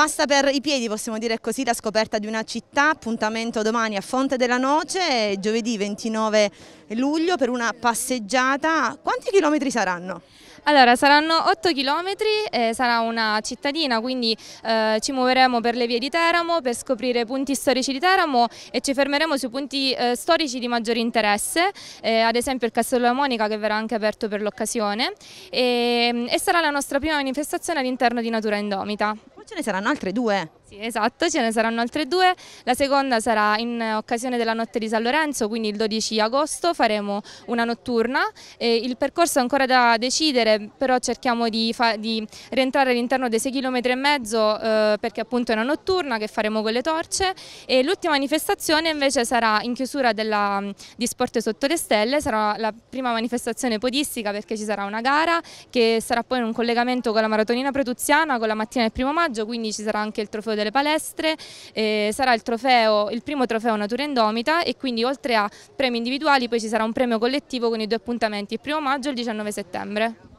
Passa per i piedi, possiamo dire così, la scoperta di una città, appuntamento domani a Fonte della Noce, giovedì 29 luglio per una passeggiata. Quanti chilometri saranno? Allora, saranno 8 km, eh, sarà una cittadina, quindi eh, ci muoveremo per le vie di Teramo per scoprire punti storici di Teramo e ci fermeremo sui punti eh, storici di maggiore interesse, eh, ad esempio il Castello della Monica che verrà anche aperto per l'occasione e, mm, e sarà la nostra prima manifestazione all'interno di Natura Indomita ce ne saranno altre due. Sì, esatto, ce ne saranno altre due. La seconda sarà in occasione della notte di San Lorenzo, quindi il 12 agosto faremo una notturna. Eh, il percorso è ancora da decidere, però cerchiamo di, di rientrare all'interno dei 6 km e mezzo eh, perché appunto è una notturna che faremo con le torce. E l'ultima manifestazione invece sarà in chiusura della, di Sport Sotto le Stelle, sarà la prima manifestazione podistica perché ci sarà una gara che sarà poi in un collegamento con la maratonina pretuziana con la mattina del primo maggio, quindi ci sarà anche il trofeo del delle palestre, eh, sarà il, trofeo, il, primo trofeo Natura Indomita e quindi oltre a premi individuali poi ci sarà un premio collettivo con i due appuntamenti il primo maggio e il 19 settembre.